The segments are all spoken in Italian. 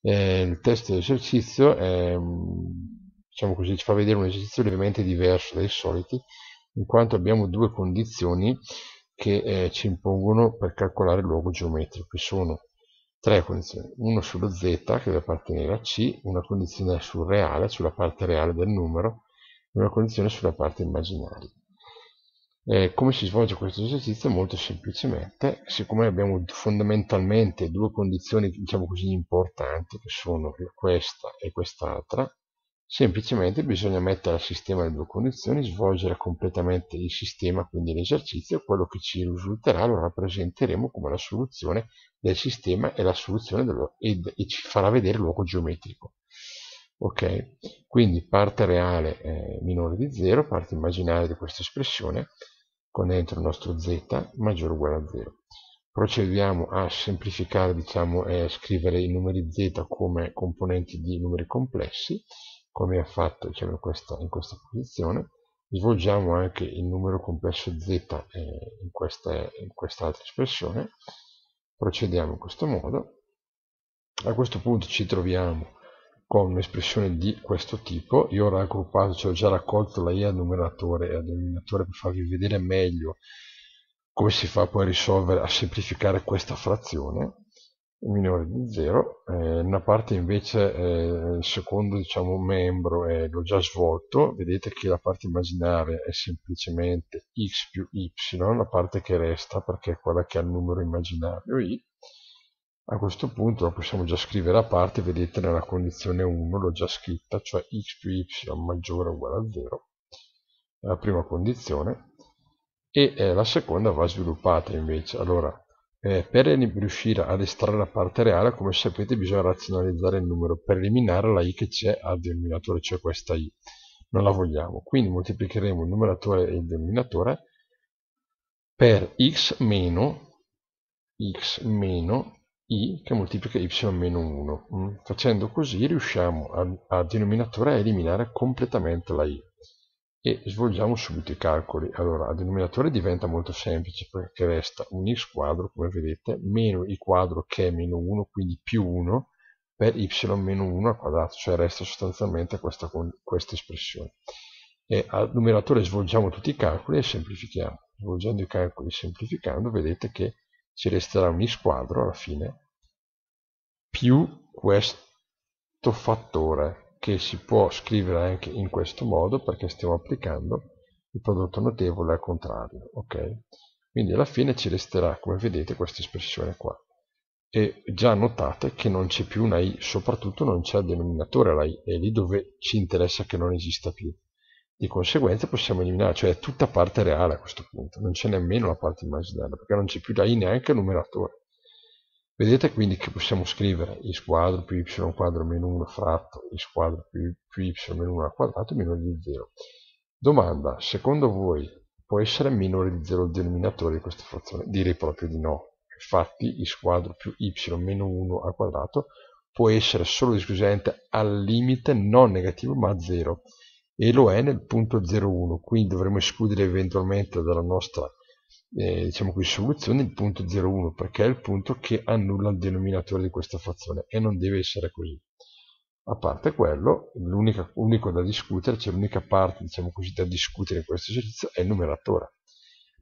Eh, il test dell'esercizio è, mm, diciamo così, ci fa vedere un esercizio lievemente diverso dai soliti, in quanto abbiamo due condizioni che eh, ci impongono per calcolare il luogo geometrico, che sono tre condizioni, una sullo z che deve appartenere a C, una condizione sul reale, sulla parte reale del numero, e una condizione sulla parte immaginaria. Eh, come si svolge questo esercizio? Molto semplicemente, siccome abbiamo fondamentalmente due condizioni, diciamo così, importanti, che sono questa e quest'altra, semplicemente bisogna mettere al sistema le due condizioni, svolgere completamente il sistema, quindi l'esercizio, quello che ci risulterà lo rappresenteremo come la soluzione del sistema e la soluzione dello, ed, e ci farà vedere il luogo geometrico. Ok, quindi parte reale eh, minore di 0, parte immaginaria di questa espressione, con dentro il nostro z maggiore o uguale a 0. Procediamo a semplificare, diciamo, e eh, scrivere i numeri z come componenti di numeri complessi, come ha fatto diciamo, in, questa, in, questa, posizione. Svolgiamo anche il numero complesso z eh, in, questa, in quest'altra espressione. Procediamo in questo modo. A questo punto ci troviamo con un'espressione di questo tipo io ho raggruppato, cioè ho già raccolto la i al numeratore e al denominatore per farvi vedere meglio come si fa poi a risolvere, a semplificare questa frazione minore di 0, eh, una parte invece, eh, il secondo diciamo, membro eh, l'ho già svolto, vedete che la parte immaginaria è semplicemente x più y, la parte che resta perché è quella che ha il numero immaginario i, a questo punto la possiamo già scrivere a parte, vedete nella condizione 1 l'ho già scritta, cioè x più y maggiore o uguale a 0, è la prima condizione, e eh, la seconda va sviluppata invece. Allora, eh, per riuscire ad estrarre la parte reale, come sapete bisogna razionalizzare il numero per eliminare la i che c'è al denominatore, cioè questa i. Non la vogliamo, quindi moltiplicheremo il numeratore e il denominatore per x meno x meno i che moltiplica y meno 1. Mm. Facendo così riusciamo a, a denominatore a eliminare completamente la i. E svolgiamo subito i calcoli. Allora, a denominatore diventa molto semplice perché resta un x quadro, come vedete, meno i quadro che è meno 1, quindi più 1, per y meno 1 al quadrato, cioè resta sostanzialmente questa, questa espressione. E al numeratore svolgiamo tutti i calcoli e semplifichiamo. Svolgendo i calcoli e semplificando vedete che ci resterà un isquadro alla fine più questo fattore che si può scrivere anche in questo modo perché stiamo applicando il prodotto notevole al contrario ok quindi alla fine ci resterà come vedete questa espressione qua e già notate che non c'è più una i soprattutto non c'è il denominatore la i è lì dove ci interessa che non esista più di conseguenza possiamo eliminare, cioè è tutta parte reale a questo punto, non c'è nemmeno la parte immaginaria, perché non c'è più da i neanche il numeratore. Vedete quindi che possiamo scrivere x quadro più y quadro meno 1 fratto x quadro più, più y meno 1 al quadrato meno di 0. Domanda, secondo voi può essere minore di 0 il denominatore di questa frazione? Direi proprio di no. Infatti x quadro più y meno 1 al quadrato può essere solo esclusivamente al limite non negativo ma 0 e lo è nel punto 01, quindi dovremmo escludere eventualmente dalla nostra eh, diciamo qui, soluzione il punto 01 perché è il punto che annulla il denominatore di questa frazione e non deve essere così. A parte quello, l'unico da discutere, cioè l'unica parte diciamo così, da discutere in questo esercizio è il numeratore.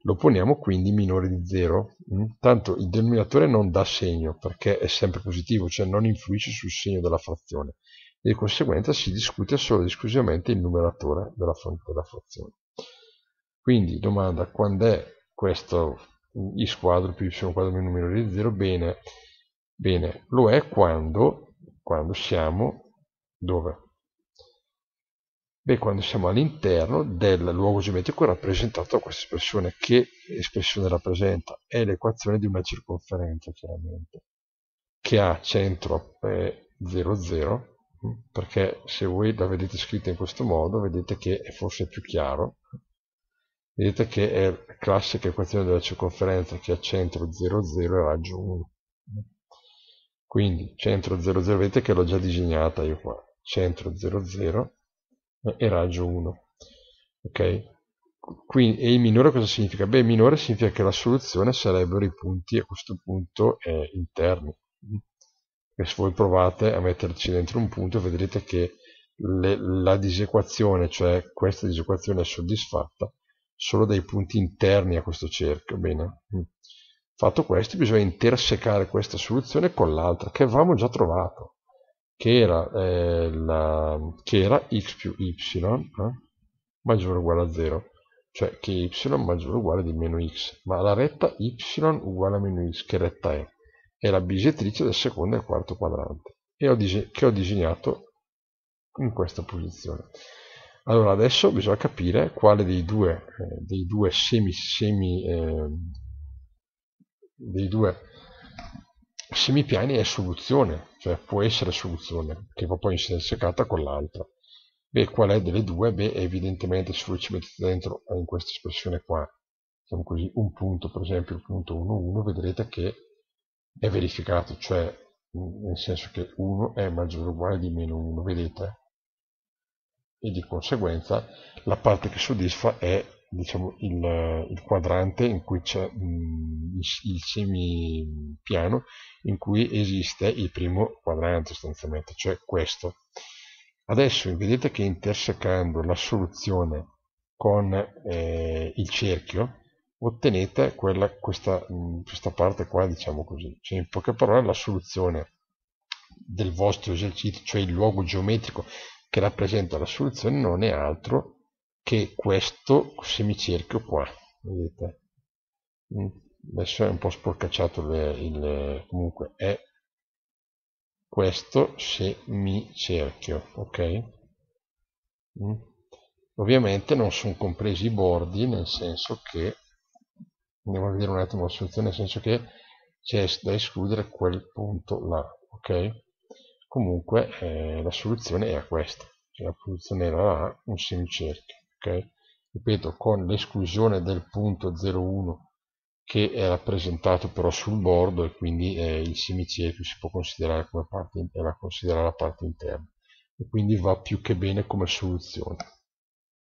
Lo poniamo quindi minore di 0, mm? tanto il denominatore non dà segno perché è sempre positivo, cioè non influisce sul segno della frazione di conseguenza si discute solo ed esclusivamente il numeratore della, della frazione. Quindi domanda quando è questo i squadro più y quadro meno numero di 0? Bene, bene, lo è quando, quando siamo dove? Beh, quando siamo all'interno del luogo geometrico rappresentato da questa espressione, che espressione rappresenta? È l'equazione di una circonferenza, chiaramente, che ha centro P00 eh, perché se voi la vedete scritta in questo modo vedete che è forse più chiaro vedete che è classica equazione della circonferenza che ha centro 0 0 e raggio 1 quindi centro 0 0 vedete che l'ho già disegnata io qua centro 0 0 e raggio 1 ok quindi e il minore cosa significa? beh il minore significa che la soluzione sarebbero i punti a questo punto eh, interni e se voi provate a metterci dentro un punto vedrete che le, la disequazione, cioè questa disequazione è soddisfatta solo dai punti interni a questo cerchio. Bene. Mm. Fatto questo bisogna intersecare questa soluzione con l'altra che avevamo già trovato, che era, eh, la, che era x più y eh, maggiore o uguale a 0, cioè che y maggiore o uguale di meno x, ma la retta y uguale a meno x, che retta è? è la bisettrice del secondo e quarto quadrante ho che ho disegnato in questa posizione. Allora adesso bisogna capire quale dei due, eh, dei due semi, semi eh, dei due semipiani è soluzione, cioè può essere soluzione, che va poi essere con l'altra. Beh, qual è delle due? Beh, evidentemente se voi ci mettete dentro eh, in questa espressione qua, diciamo così, un punto, per esempio il punto 1,1, vedrete che è verificato, cioè nel senso che 1 è maggiore o uguale di meno 1, vedete? E di conseguenza la parte che soddisfa è diciamo, il, il quadrante in cui c'è mm, il, il semipiano in cui esiste il primo quadrante sostanzialmente, cioè questo. Adesso vedete che intersecando la soluzione con eh, il cerchio, ottenete quella, questa, mm, questa parte qua, diciamo così. Cioè, in poche parole, la soluzione del vostro esercizio, cioè il luogo geometrico che rappresenta la soluzione, non è altro che questo semicerchio qua. Vedete? Mm, adesso è un po' sporcacciato le, il... comunque è questo semicerchio, ok? Mm. Ovviamente non sono compresi i bordi, nel senso che andiamo a vedere un attimo la soluzione, nel senso che c'è da escludere quel punto là, ok? Comunque eh, la soluzione era questa, cioè la soluzione era A, un semicerchio, ok? Ripeto, con l'esclusione del punto 01 che è rappresentato però sul bordo e quindi eh, il semicerchio si può considerare come parte, la parte interna e quindi va più che bene come soluzione.